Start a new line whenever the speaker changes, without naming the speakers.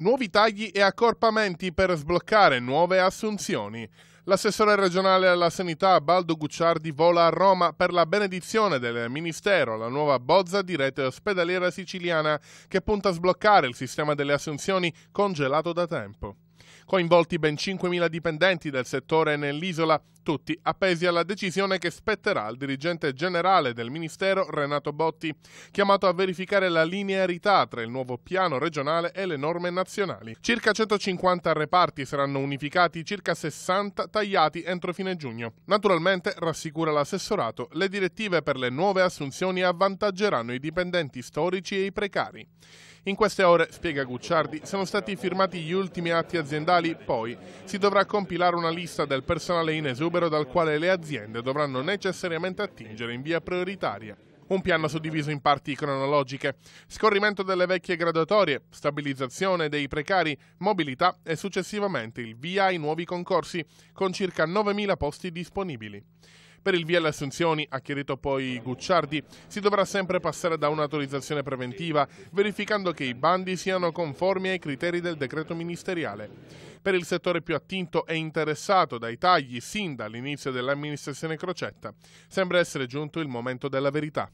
Nuovi tagli e accorpamenti per sbloccare nuove assunzioni. L'assessore regionale alla sanità Baldo Gucciardi vola a Roma per la benedizione del Ministero, la nuova bozza di rete ospedaliera siciliana che punta a sbloccare il sistema delle assunzioni congelato da tempo. Coinvolti ben 5.000 dipendenti del settore nell'isola, tutti appesi alla decisione che spetterà al dirigente generale del Ministero Renato Botti, chiamato a verificare la linearità tra il nuovo piano regionale e le norme nazionali. Circa 150 reparti saranno unificati, circa 60 tagliati entro fine giugno. Naturalmente, rassicura l'assessorato, le direttive per le nuove assunzioni avvantaggeranno i dipendenti storici e i precari. In queste ore, spiega Gucciardi, sono stati firmati gli ultimi atti aziendali, poi si dovrà compilare una lista del personale in esubero dal quale le aziende dovranno necessariamente attingere in via prioritaria un piano suddiviso in parti cronologiche, scorrimento delle vecchie graduatorie, stabilizzazione dei precari, mobilità e successivamente il via ai nuovi concorsi, con circa 9.000 posti disponibili. Per il via alle assunzioni, ha chiarito poi Gucciardi, si dovrà sempre passare da un'autorizzazione preventiva, verificando che i bandi siano conformi ai criteri del decreto ministeriale. Per il settore più attinto e interessato dai tagli sin dall'inizio dell'amministrazione Crocetta, sembra essere giunto il momento della verità.